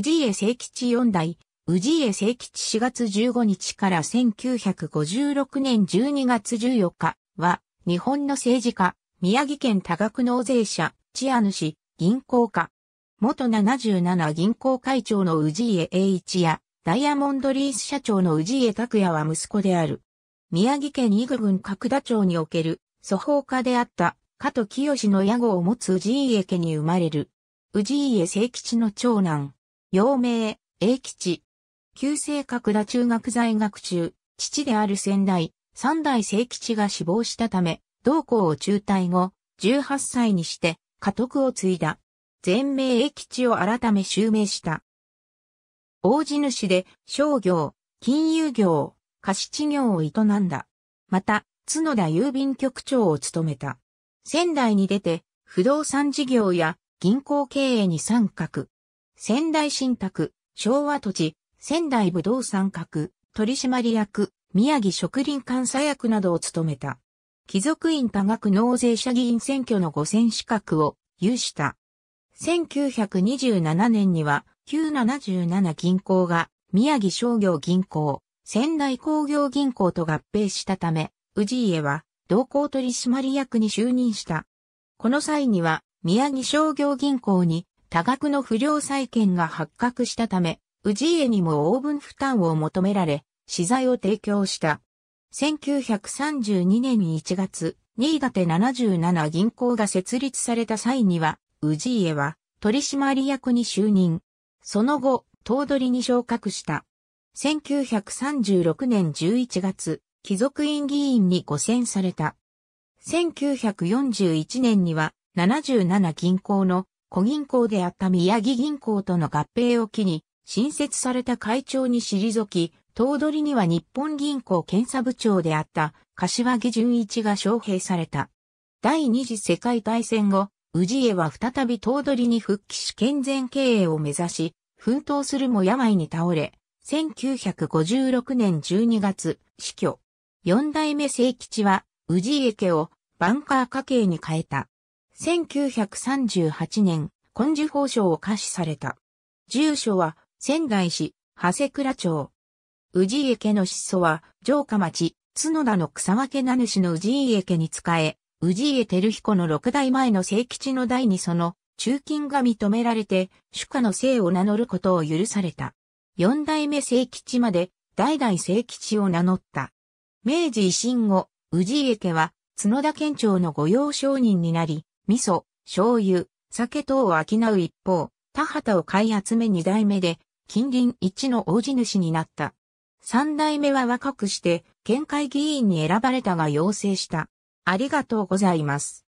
氏家清吉四代、氏家清吉4月15日から1956年12月14日は、日本の政治家、宮城県多額納税者、チア主、銀行家。元77銀行会長の氏家栄一や、ダイヤモンドリース社長の氏家拓也は息子である。宮城県伊賀郡角田町における、祖法家であった、加藤清の屋号を持つ氏家家に生まれる。氏家清吉の長男、幼名、英吉。旧制角田中学在学中、父である先代、三代聖吉が死亡したため、同校を中退後、18歳にして、家督を継いだ。全名英吉を改め襲名した。大地主で商業、金融業、貸地業を営んだ。また、角田郵便局長を務めた。仙台に出て、不動産事業や銀行経営に参画。仙台新宅、昭和土地、仙台武道三閣、取締役、宮城植林監査役などを務めた。貴族院多額納税者議員選挙の五選資格を有した。1927年には、977銀行が宮城商業銀行、仙台工業銀行と合併したため、氏家は同行取締役に就任した。この際には、宮城商業銀行に多額の不良債権が発覚したため、氏家にも応分負担を求められ、資材を提供した。1932年1月、新潟77銀行が設立された際には、氏家は取締役に就任。その後、頭取に昇格した。1936年11月、貴族院議員に誤選された。1941年には77銀行の小銀行であった宮城銀行との合併を機に、新設された会長に退き、頭取には日本銀行検査部長であった柏木淳一が招聘された。第二次世界大戦後、氏家は再び頭取に復帰し健全経営を目指し、奮闘するも病に倒れ、1956年12月、死去。四代目聖吉は、氏家家をバンカー家系に変えた。1938年、根樹法賞を下賜された。住所は、仙台市、長谷倉町。氏家家の質祖は、城下町、角田の草分け名主の氏家家に仕え、氏家照彦の六代前の聖吉の代にその、中金が認められて、主家の姓を名乗ることを許された。四代目聖吉まで、代々聖吉を名乗った。明治維新後、氏家家は、角田県庁の御用商人になり、味噌、醤油、酒等を商う一方、田畑を買い集め二代目で、近隣一の大地主になった。三代目は若くして、県会議員に選ばれたが要請した。ありがとうございます。